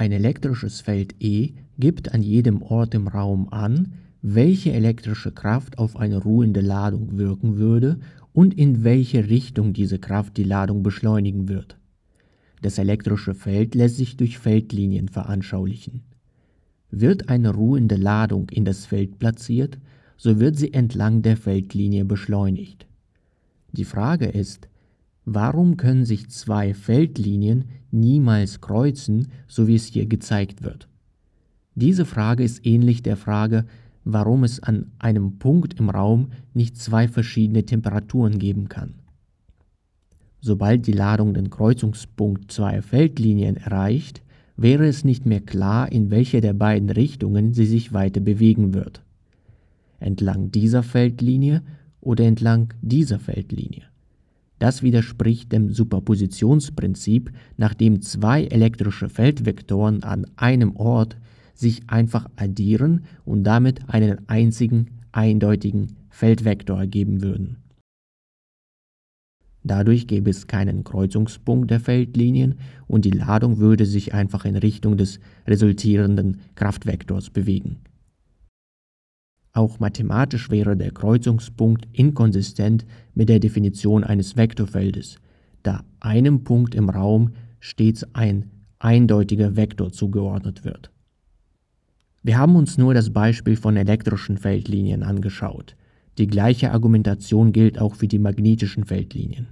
Ein elektrisches Feld E gibt an jedem Ort im Raum an, welche elektrische Kraft auf eine ruhende Ladung wirken würde und in welche Richtung diese Kraft die Ladung beschleunigen wird. Das elektrische Feld lässt sich durch Feldlinien veranschaulichen. Wird eine ruhende Ladung in das Feld platziert, so wird sie entlang der Feldlinie beschleunigt. Die Frage ist, warum können sich zwei Feldlinien niemals kreuzen, so wie es hier gezeigt wird. Diese Frage ist ähnlich der Frage, warum es an einem Punkt im Raum nicht zwei verschiedene Temperaturen geben kann. Sobald die Ladung den Kreuzungspunkt zweier Feldlinien erreicht, wäre es nicht mehr klar, in welche der beiden Richtungen sie sich weiter bewegen wird. Entlang dieser Feldlinie oder entlang dieser Feldlinie. Das widerspricht dem Superpositionsprinzip, nachdem zwei elektrische Feldvektoren an einem Ort sich einfach addieren und damit einen einzigen eindeutigen Feldvektor ergeben würden. Dadurch gäbe es keinen Kreuzungspunkt der Feldlinien und die Ladung würde sich einfach in Richtung des resultierenden Kraftvektors bewegen. Auch mathematisch wäre der Kreuzungspunkt inkonsistent mit der Definition eines Vektorfeldes, da einem Punkt im Raum stets ein eindeutiger Vektor zugeordnet wird. Wir haben uns nur das Beispiel von elektrischen Feldlinien angeschaut. Die gleiche Argumentation gilt auch für die magnetischen Feldlinien.